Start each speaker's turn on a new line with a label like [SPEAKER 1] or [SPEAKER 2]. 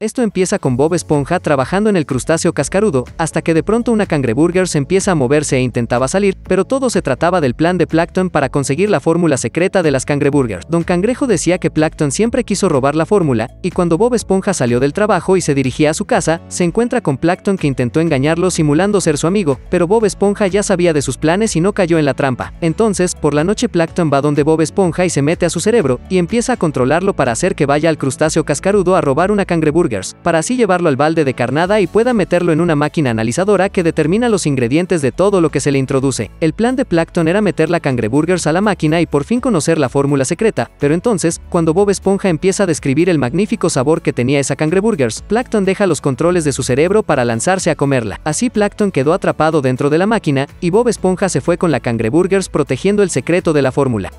[SPEAKER 1] Esto empieza con Bob Esponja trabajando en el crustáceo cascarudo, hasta que de pronto una cangreburger se empieza a moverse e intentaba salir, pero todo se trataba del plan de Plankton para conseguir la fórmula secreta de las cangreburgers. Don Cangrejo decía que Plankton siempre quiso robar la fórmula, y cuando Bob Esponja salió del trabajo y se dirigía a su casa, se encuentra con Plankton que intentó engañarlo simulando ser su amigo, pero Bob Esponja ya sabía de sus planes y no cayó en la trampa. Entonces, por la noche Plankton va donde Bob Esponja y se mete a su cerebro, y empieza a controlarlo para hacer que vaya al crustáceo cascarudo a robar una cangreburger para así llevarlo al balde de carnada y pueda meterlo en una máquina analizadora que determina los ingredientes de todo lo que se le introduce. El plan de Plankton era meter la cangreburgers a la máquina y por fin conocer la fórmula secreta, pero entonces, cuando Bob Esponja empieza a describir el magnífico sabor que tenía esa cangreburgers, Plankton deja los controles de su cerebro para lanzarse a comerla. Así Plankton quedó atrapado dentro de la máquina, y Bob Esponja se fue con la cangreburgers protegiendo el secreto de la fórmula.